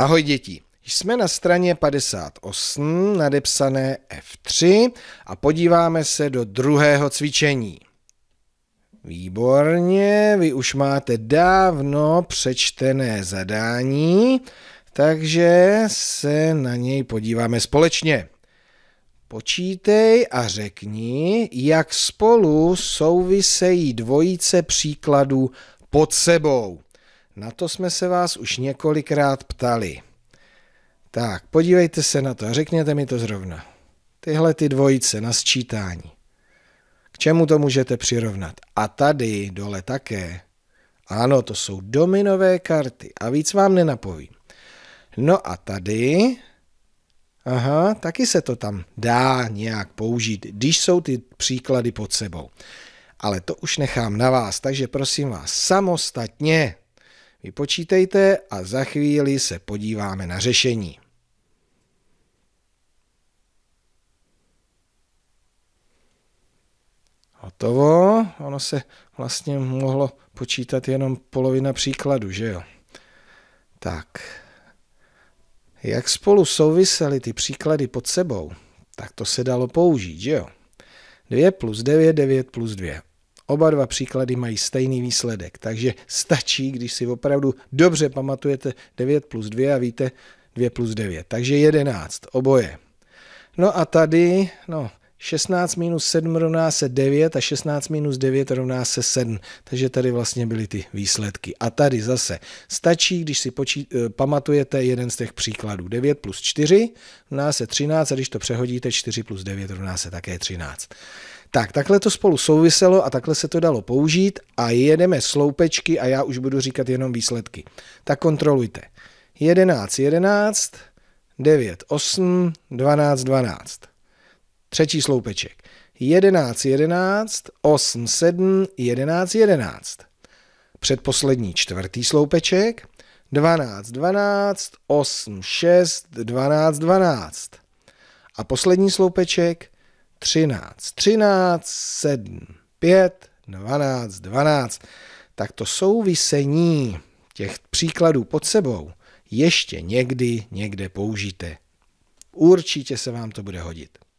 Ahoj děti, jsme na straně 58, nadepsané F3 a podíváme se do druhého cvičení. Výborně, vy už máte dávno přečtené zadání, takže se na něj podíváme společně. Počítej a řekni, jak spolu souvisejí dvojice příkladů pod sebou. Na to jsme se vás už několikrát ptali. Tak, podívejte se na to a řekněte mi to zrovna. Tyhle ty dvojice na sčítání. K čemu to můžete přirovnat? A tady dole také. Ano, to jsou dominové karty a víc vám nenapovím. No a tady... Aha, taky se to tam dá nějak použít, když jsou ty příklady pod sebou. Ale to už nechám na vás, takže prosím vás, samostatně Vypočítejte a za chvíli se podíváme na řešení. Hotovo. Ono se vlastně mohlo počítat jenom polovina příkladu, že jo? Tak. Jak spolu souvisely ty příklady pod sebou, tak to se dalo použít, že jo? 2 plus 9, 9 plus 2. Oba dva příklady mají stejný výsledek, takže stačí, když si opravdu dobře pamatujete 9 plus 2 a víte 2 plus 9, takže 11, oboje. No a tady, no, 16 minus 7 rovná se 9 a 16 minus 9 rovná se 7. Takže tady vlastně byly ty výsledky. A tady zase stačí, když si počí, eh, pamatujete jeden z těch příkladů. 9 plus 4 rovná se 13 a když to přehodíte 4 plus 9 rovná se také 13. Tak, takhle to spolu souviselo a takhle se to dalo použít a jedeme sloupečky a já už budu říkat jenom výsledky. Tak kontrolujte. 11, 11, 9, 8, 12, 12. Třetí sloupeček. 11, 11, 8, 7, 11, 11. Předposlední čtvrtý sloupeček. 12, 12, 8, 6, 12, 12. A poslední sloupeček 13, 13, 7, 5, 12, 12. Tak to souvisení těch příkladů pod sebou ještě někdy někde použijte. Určitě se vám to bude hodit.